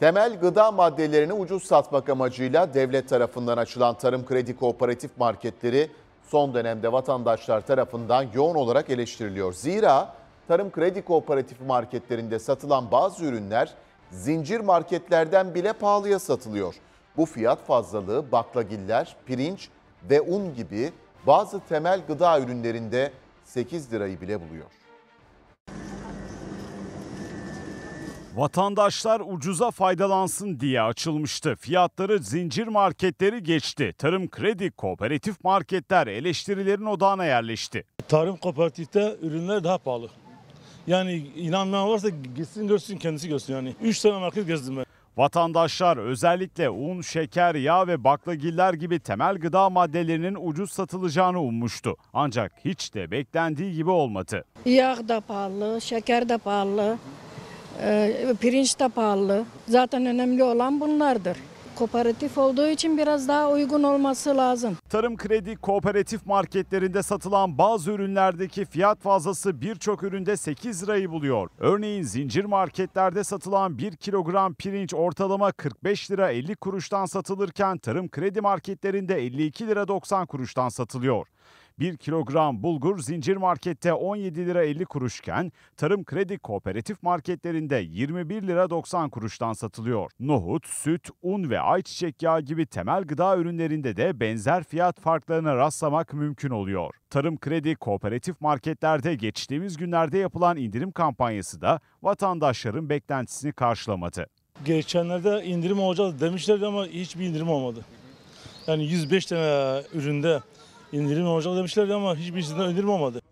Temel gıda maddelerini ucuz satmak amacıyla devlet tarafından açılan tarım kredi kooperatif marketleri son dönemde vatandaşlar tarafından yoğun olarak eleştiriliyor. Zira tarım kredi kooperatif marketlerinde satılan bazı ürünler zincir marketlerden bile pahalıya satılıyor. Bu fiyat fazlalığı baklagiller, pirinç ve un gibi bazı temel gıda ürünlerinde 8 lirayı bile buluyor. Vatandaşlar ucuza faydalansın diye açılmıştı. Fiyatları zincir marketleri geçti. Tarım kredi kooperatif marketler eleştirilerin odağına yerleşti. Tarım kooperatifte ürünler daha pahalı. Yani inanmayan varsa gitsin görsün kendisi görsün yani. 3 tane market gezdim ben. Vatandaşlar özellikle un, şeker, yağ ve baklagiller gibi temel gıda maddelerinin ucuz satılacağını ummuştu. Ancak hiç de beklendiği gibi olmadı. Yağ da pahalı, şeker de pahalı. Ee, pirinç de pahalı. Zaten önemli olan bunlardır kooperatif olduğu için biraz daha uygun olması lazım. Tarım Kredi kooperatif marketlerinde satılan bazı ürünlerdeki fiyat fazlası birçok üründe 8 lirayı buluyor. Örneğin zincir marketlerde satılan 1 kilogram pirinç ortalama 45 lira 50 kuruştan satılırken Tarım Kredi marketlerinde 52 lira 90 kuruştan satılıyor. 1 kilogram bulgur zincir markette 17 lira 50 kuruşken Tarım Kredi Kooperatif marketlerinde 21 lira 90 kuruştan satılıyor. Nohut, süt, un ve ayçiçek yağı gibi temel gıda ürünlerinde de benzer fiyat farklarına rastlamak mümkün oluyor. Tarım Kredi Kooperatif marketlerde geçtiğimiz günlerde yapılan indirim kampanyası da vatandaşların beklentisini karşılamadı. Geçenlerde indirim olacak demişlerdi ama hiçbir indirim olmadı. Yani 105 tane üründe indirim olacak demişlerdi ama hiçbir hiçbirisinden indirim olmadı.